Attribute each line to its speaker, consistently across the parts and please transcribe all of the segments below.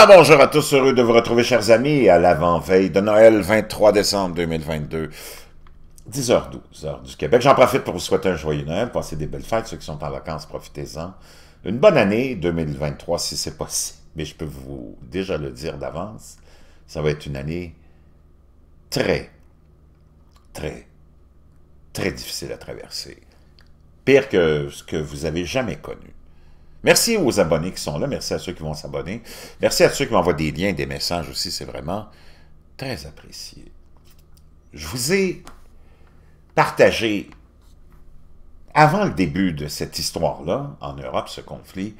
Speaker 1: Ah, bonjour à tous, heureux de vous retrouver, chers amis, à l'avant-veille de Noël, 23 décembre 2022, 10h12, h du Québec. J'en profite pour vous souhaiter un joyeux Noël, passez des belles fêtes, ceux qui sont en vacances, profitez-en. Une bonne année 2023, si c'est possible, mais je peux vous déjà le dire d'avance, ça va être une année très, très, très difficile à traverser. Pire que ce que vous avez jamais connu. Merci aux abonnés qui sont là. Merci à ceux qui vont s'abonner. Merci à ceux qui m'envoient des liens, des messages aussi. C'est vraiment très apprécié. Je vous ai partagé, avant le début de cette histoire-là, en Europe, ce conflit,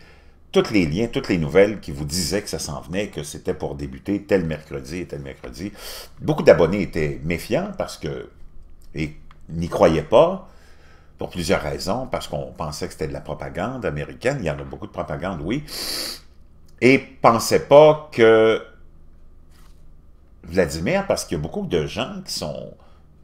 Speaker 1: tous les liens, toutes les nouvelles qui vous disaient que ça s'en venait, que c'était pour débuter tel mercredi et tel mercredi. Beaucoup d'abonnés étaient méfiants parce que et n'y croyaient pas pour plusieurs raisons, parce qu'on pensait que c'était de la propagande américaine, il y en a beaucoup de propagande, oui, et pensait pas que Vladimir, parce qu'il y a beaucoup de gens qui sont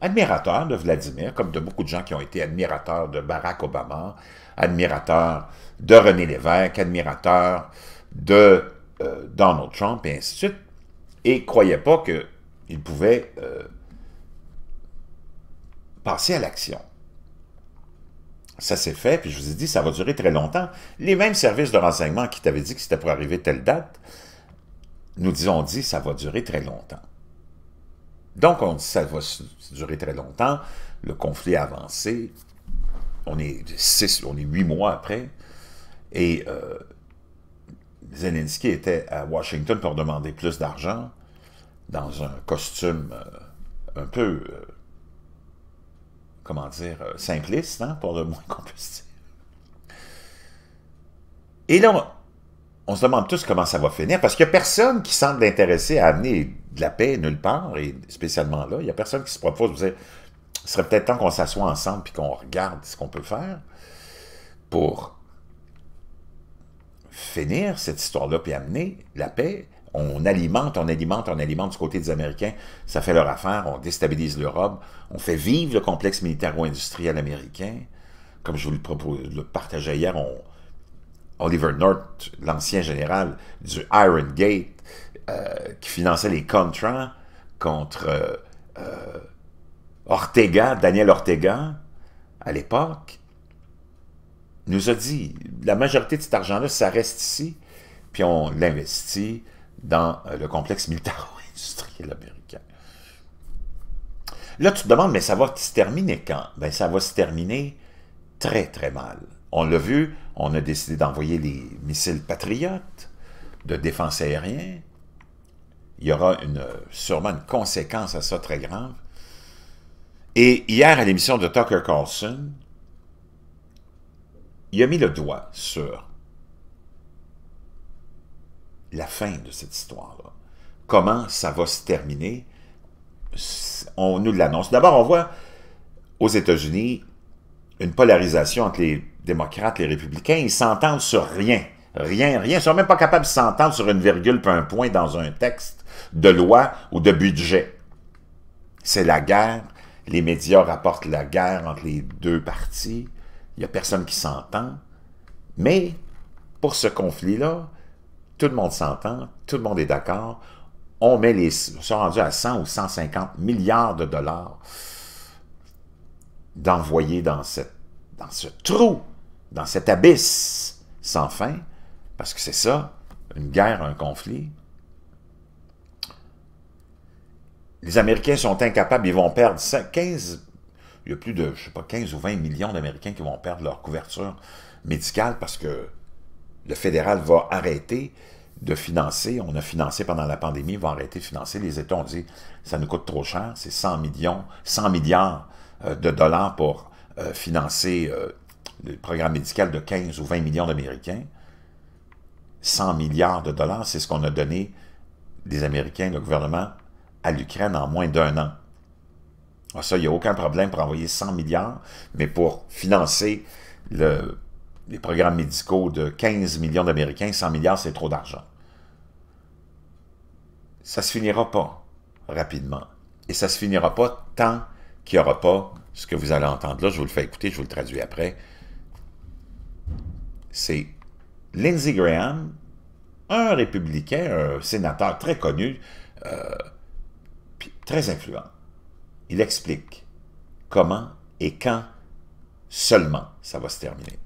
Speaker 1: admirateurs de Vladimir, comme de beaucoup de gens qui ont été admirateurs de Barack Obama, admirateurs de René Lévesque, admirateurs de euh, Donald Trump, et ainsi de suite, et ne croyaient pas qu'ils pouvaient euh, passer à l'action. Ça s'est fait, puis je vous ai dit, ça va durer très longtemps. Les mêmes services de renseignement qui t'avaient dit que c'était pour arriver telle date, nous disons dit, ça va durer très longtemps. Donc, on dit, ça va durer très longtemps, le conflit a avancé, on est six, on est huit mois après, et euh, Zelensky était à Washington pour demander plus d'argent, dans un costume euh, un peu... Euh, comment dire, euh, simpliste, hein, pour le moins qu'on puisse dire. Et là, on se demande tous comment ça va finir, parce qu'il n'y a personne qui semble intéressé à amener de la paix nulle part, et spécialement là, il n'y a personne qui se propose vous savez ce serait peut-être temps qu'on s'assoie ensemble puis qu'on regarde ce qu'on peut faire pour finir cette histoire-là puis amener la paix on alimente, on alimente, on alimente du côté des Américains. Ça fait leur affaire, on déstabilise l'Europe, on fait vivre le complexe militaro-industriel américain. Comme je vous le, propose, le partageais hier, Oliver North, l'ancien général du Iron Gate, euh, qui finançait les contrats contre euh, euh, Ortega, Daniel Ortega, à l'époque, nous a dit, la majorité de cet argent-là, ça reste ici, puis on l'investit dans euh, le complexe militaro-industriel américain. Là, tu te demandes, mais ça va se terminer quand? Ben, ça va se terminer très, très mal. On l'a vu, on a décidé d'envoyer les missiles patriotes de défense aérienne. Il y aura une, sûrement une conséquence à ça très grave. Et hier, à l'émission de Tucker Carlson, il a mis le doigt sur la fin de cette histoire-là. Comment ça va se terminer? On nous l'annonce. D'abord, on voit aux États-Unis une polarisation entre les démocrates et les républicains. Ils s'entendent sur rien. Rien, rien. Ils ne sont même pas capables de s'entendre sur une virgule puis un point dans un texte de loi ou de budget. C'est la guerre. Les médias rapportent la guerre entre les deux parties. Il n'y a personne qui s'entend. Mais pour ce conflit-là, tout le monde s'entend, tout le monde est d'accord, on met les... sont rendus à 100 ou 150 milliards de dollars d'envoyer dans, dans ce trou, dans cet abysse sans fin, parce que c'est ça, une guerre, un conflit. Les Américains sont incapables, ils vont perdre 15, il y a plus de, je sais pas, 15 ou 20 millions d'Américains qui vont perdre leur couverture médicale parce que le fédéral va arrêter de financer, on a financé pendant la pandémie, va arrêter de financer les États. On dit, ça nous coûte trop cher, c'est 100 millions, 100 milliards euh, de dollars pour euh, financer euh, le programme médical de 15 ou 20 millions d'Américains. 100 milliards de dollars, c'est ce qu'on a donné des Américains, le gouvernement, à l'Ukraine en moins d'un an. Ah, ça, il n'y a aucun problème pour envoyer 100 milliards, mais pour financer le les programmes médicaux de 15 millions d'Américains, 100 milliards, c'est trop d'argent. Ça se finira pas rapidement. Et ça se finira pas tant qu'il n'y aura pas ce que vous allez entendre là. Je vous le fais écouter, je vous le traduis après. C'est Lindsey Graham, un républicain, un sénateur très connu, euh, très influent. Il explique comment et quand seulement ça va se terminer.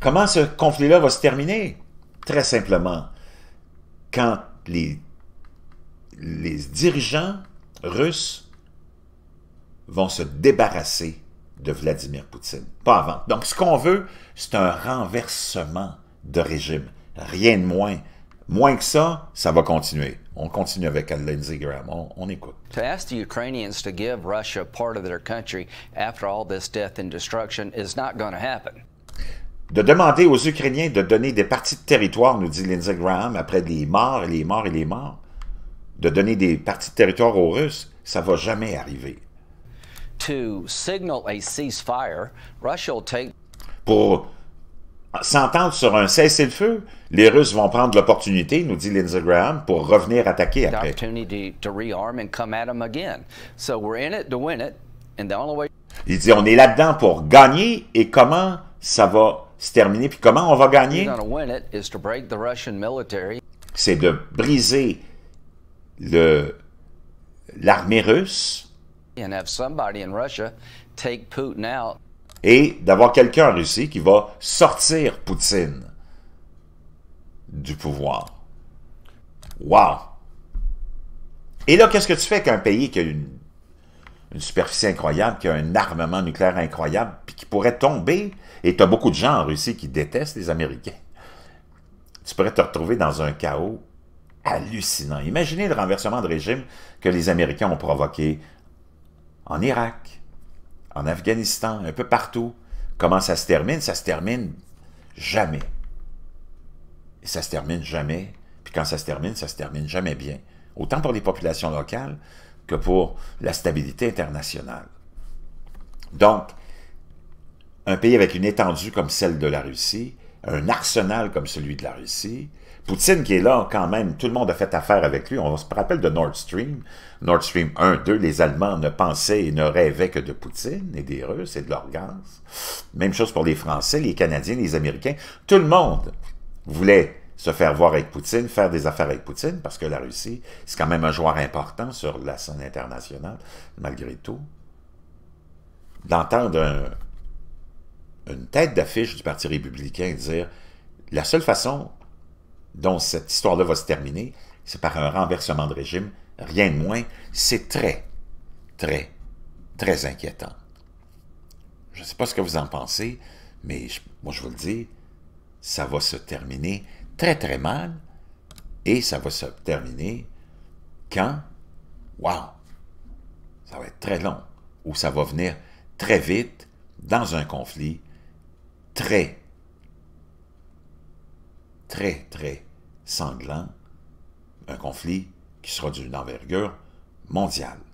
Speaker 1: Comment ce conflit-là va se terminer? Très simplement, quand les, les dirigeants russes vont se débarrasser de Vladimir Poutine. Pas avant. Donc, ce qu'on veut, c'est un renversement de régime. Rien de moins. Moins que ça, ça va continuer. On continue avec Lindsey Graham. On, écoute. the Ukrainians to give Russia part of their country after all this death and destruction is not going to happen. De demander aux Ukrainiens de donner des parties de territoire, nous dit Lindsey Graham, après les morts et les morts et les morts, de donner des parties de territoire aux Russes, ça va jamais arriver. To signal a ceasefire, Russia will take... Pour s'entendre sur un cessez-le-feu, les Russes vont prendre l'opportunité, nous dit Lindsey Graham, pour revenir attaquer après. Il dit, on est là-dedans pour gagner et comment ça va se terminer, puis comment on va gagner? C'est de briser l'armée russe. in Russia take Putin et d'avoir quelqu'un en Russie qui va sortir Poutine du pouvoir. Wow! Et là, qu'est-ce que tu fais qu'un pays qui a une, une, superficie incroyable, qui a un armement nucléaire incroyable, puis qui pourrait tomber, et tu as beaucoup de gens en Russie qui détestent les Américains, tu pourrais te retrouver dans un chaos hallucinant. Imaginez le renversement de régime que les Américains ont provoqué en Irak, en Afghanistan, un peu partout. Comment ça se termine? Ça se termine jamais. Et ça se termine jamais. Puis quand ça se termine, ça se termine jamais bien. Autant pour les populations locales que pour la stabilité internationale. Donc, un pays avec une étendue comme celle de la Russie, un arsenal comme celui de la Russie, Poutine qui est là quand même, tout le monde a fait affaire avec lui, on se rappelle de Nord Stream, Nord Stream 1, 2, les Allemands ne pensaient et ne rêvaient que de Poutine et des Russes et de leur Même chose pour les Français, les Canadiens, les Américains, tout le monde voulait se faire voir avec Poutine, faire des affaires avec Poutine, parce que la Russie, c'est quand même un joueur important sur la scène internationale, malgré tout. D'entendre un une tête d'affiche du Parti républicain et dire la seule façon dont cette histoire-là va se terminer, c'est par un renversement de régime, rien de moins. C'est très, très, très inquiétant. Je ne sais pas ce que vous en pensez, mais moi je vous le dis, ça va se terminer très très mal et ça va se terminer quand, Waouh ça va être très long ou ça va venir très vite dans un conflit très, très, très sanglant, un conflit qui sera d'une envergure mondiale.